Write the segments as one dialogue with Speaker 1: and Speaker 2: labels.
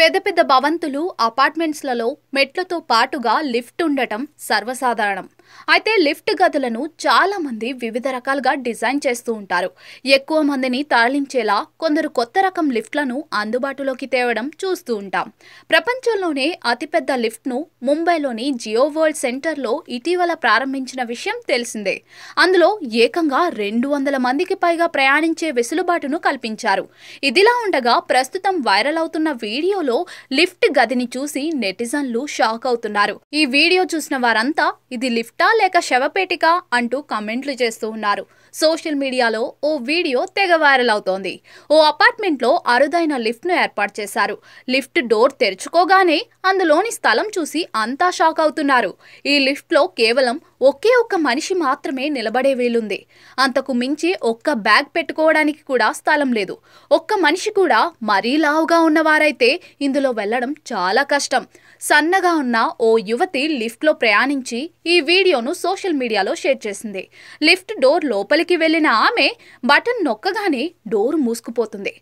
Speaker 1: పెద్ద పెద్ద భవంతులు అపార్ట్మెంట్స్లలో మెట్లతో పాటుగా లిఫ్ట్ ఉండటం సర్వసాధారణం అయితే లిఫ్ట్ గదులను చాలా మంది వివిధ రకాలుగా డిజైన్ చేస్తూ ఉంటారు ఎక్కువ మందిని తరలించేలా కొందరు కొత్త రకం లిఫ్ట్లను అందుబాటులోకి తేవడం చూస్తూ ఉంటాం ప్రపంచంలోనే అతిపెద్ద లిఫ్ట్ను ముంబైలోని జియో వరల్డ్ సెంటర్లో ఇటీవల ప్రారంభించిన విషయం తెలిసిందే అందులో ఏకంగా రెండు వందల మందికి పైగా ప్రయాణించే వెసులుబాటును కల్పించారు ఇదిలా ఉండగా ప్రస్తుతం వైరల్ అవుతున్న వీడియోలో లిఫ్ట్ గదిని చూసి నెటిజన్లు షాక్ అవుతున్నారు ఈ వీడియో చూసిన వారంతా ఇది లిఫ్ట్ కట్టా లేక శవపేటిక అంటూ కమెంట్లు చేస్తూ ఉన్నారు సోషల్ మీడియాలో ఓ వీడియో తెగ వైరల్ అవుతోంది ఓ అపార్ట్మెంట్లో అరుదైన లిఫ్ట్ను ఏర్పాటు చేశారు లిఫ్ట్ డోర్ తెరుచుకోగానే అందులోని స్థలం చూసి అంతా షాక్ అవుతున్నారు ఈ లిఫ్ట్లో కేవలం ఒకే ఒక్క మనిషి మాత్రమే నిలబడే వీలుంది అంతకు మించి ఒక్క బ్యాగ్ పెట్టుకోవడానికి కూడా స్థలం లేదు ఒక్క మనిషి కూడా మరీ లావుగా ఉన్నవారైతే ఇందులో వెళ్ళడం చాలా కష్టం సన్నగా ఉన్న ఓ యువతి లిఫ్ట్లో ప్రయాణించి ఈ వీడియో వీడియోను సోషల్ మీడియాలో షేర్ చేసింది లిఫ్ట్ డోర్ లోపలికి వెళ్లిన ఆమె బటన్ నొక్కగానే డోర్ మూసుకుపోతుంది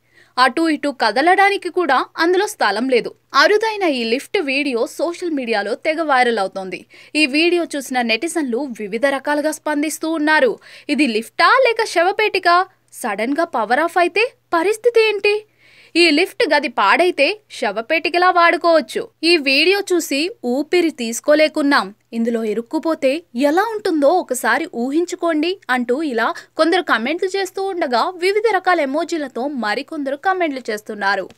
Speaker 1: అటు ఇటు కదలడానికి కూడా అందులో స్థలం లేదు అరుదైన ఈ లిఫ్ట్ వీడియో సోషల్ మీడియాలో తెగ వైరల్ అవుతోంది ఈ వీడియో చూసిన నెటిజన్లు వివిధ రకాలుగా స్పందిస్తూ ఉన్నారు ఇది లిఫ్టా లేక శవపేటిక సడన్గా పవర్ ఆఫ్ అయితే పరిస్థితి ఏంటి ఈ లిఫ్ట్ గది పాడైతే శవపేటికలా వాడుకోవచ్చు ఈ వీడియో చూసి ఊపిరి తీసుకోలేకున్నాం ఇందులో ఇరుక్కుపోతే ఎలా ఉంటుందో ఒకసారి ఊహించుకోండి అంటూ ఇలా కొందరు కమెంట్లు చేస్తూ ఉండగా వివిధ రకాల ఎమోజీలతో మరికొందరు కమెంట్లు చేస్తున్నారు